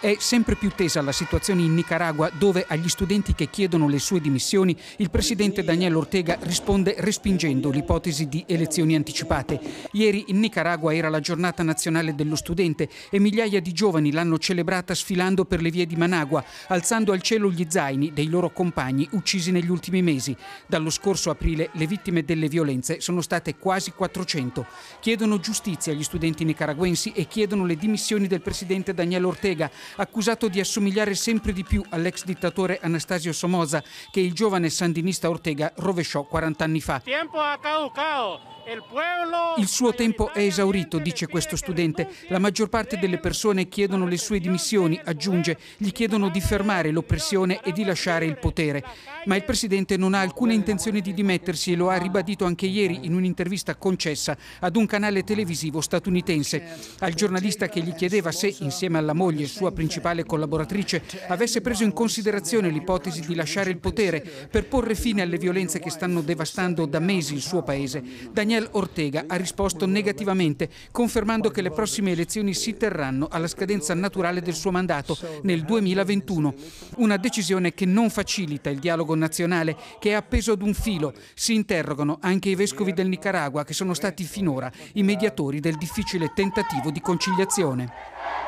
È sempre più tesa la situazione in Nicaragua dove agli studenti che chiedono le sue dimissioni il presidente Daniel Ortega risponde respingendo l'ipotesi di elezioni anticipate. Ieri in Nicaragua era la giornata nazionale dello studente e migliaia di giovani l'hanno celebrata sfilando per le vie di Managua, alzando al cielo gli zaini dei loro compagni uccisi negli ultimi mesi. Dallo scorso aprile le vittime delle violenze sono state quasi 400. Chiedono giustizia agli studenti nicaraguensi e chiedono le dimissioni del presidente Daniel Ortega accusato di assomigliare sempre di più all'ex dittatore Anastasio Somoza che il giovane sandinista Ortega rovesciò 40 anni fa. Tiempo a Caucao! Il suo tempo è esaurito, dice questo studente. La maggior parte delle persone chiedono le sue dimissioni, aggiunge, gli chiedono di fermare l'oppressione e di lasciare il potere. Ma il presidente non ha alcuna intenzione di dimettersi e lo ha ribadito anche ieri in un'intervista concessa ad un canale televisivo statunitense. Al giornalista che gli chiedeva se, insieme alla moglie, sua principale collaboratrice, avesse preso in considerazione l'ipotesi di lasciare il potere per porre fine alle violenze che stanno devastando da mesi il suo paese, Daniel Daniel Ortega ha risposto negativamente, confermando che le prossime elezioni si terranno alla scadenza naturale del suo mandato, nel 2021. Una decisione che non facilita il dialogo nazionale, che è appeso ad un filo. Si interrogano anche i vescovi del Nicaragua, che sono stati finora i mediatori del difficile tentativo di conciliazione.